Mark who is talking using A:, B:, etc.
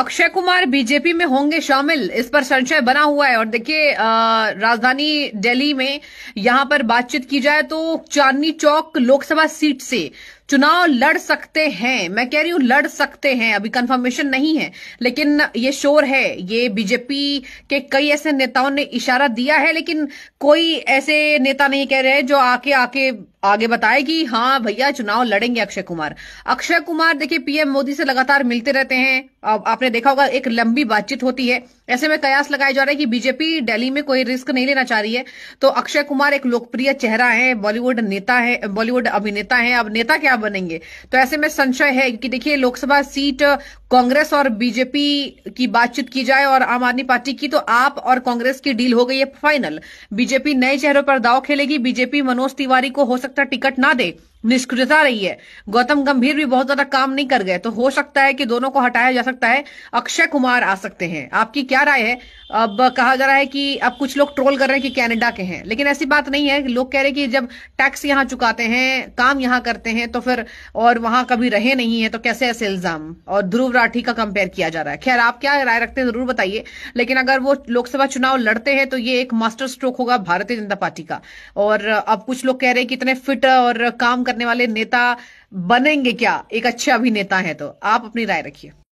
A: Akshay Kumar BJP में होंगे शामिल इस पर संशय बना हुआ है और देखिए राजधानी दिल्ली में यहां पर बातचीत की जाए तो चांदनी चौक लोकसभा सीट से चुनाव लड़ सकते हैं मैं कह रही हूं लड़ सकते हैं अभी कंफर्मेशन नहीं है लेकिन ये शोर है ये बीजेपी के कई ऐसे नेताओं ने इशारा दिया है लेकिन कोई ऐसे नेता नहीं कह रहे जो आके आके आगे बताए कि हाँ भैया चुनाव लड़ेंगे अक्षय कुमार अक्षय कुमार देखिए पीएम मोदी से लगातार मिलते रहते हैं आपने देखा होगा एक लंबी बातचीत होती है ऐसे में कयास लगाए जा रहे हैं कि बीजेपी दिल्ली में कोई रिस्क नहीं लेना चाह रही है तो अक्षय कुमार एक लोकप्रिय चेहरा है बॉलीवुड नेता है बॉलीवुड अभिनेता है अब नेता क्या बनेंगे तो ऐसे में संशय है कि देखिए लोकसभा सीट कांग्रेस और बीजेपी की बातचीत की जाए और आम आदमी पार्टी की तो आप और कांग्रेस की डील हो गई है फाइनल बीजेपी नए चेहरों पर दाव खेलेगी बीजेपी मनोज तिवारी को हो सकता टिकट ना दे निष्क्रियता रही है गौतम गंभीर भी बहुत ज्यादा काम नहीं कर गए तो हो सकता है कि दोनों को हटाया जा सकता है अक्षय कुमार आ सकते हैं आपकी क्या राय है अब कहा जा रहा है कि अब कुछ लोग ट्रोल कर रहे हैं कि कनाडा के हैं लेकिन ऐसी बात नहीं है लोग कह रहे हैं कि जब टैक्स यहाँ चुकाते हैं काम यहाँ करते हैं तो फिर और वहां कभी रहे नहीं है तो कैसे ऐसे इल्जाम और ध्रुव राठी का कंपेयर किया जा रहा है खैर आप क्या राय रखते हैं जरूर बताइए लेकिन अगर वो लोकसभा चुनाव लड़ते हैं तो ये एक मास्टर स्ट्रोक होगा भारतीय जनता पार्टी का और अब कुछ लोग कह रहे हैं कि इतने फिट और काम कर करने वाले नेता बनेंगे क्या एक अच्छे अभिनेता है तो आप अपनी राय रखिए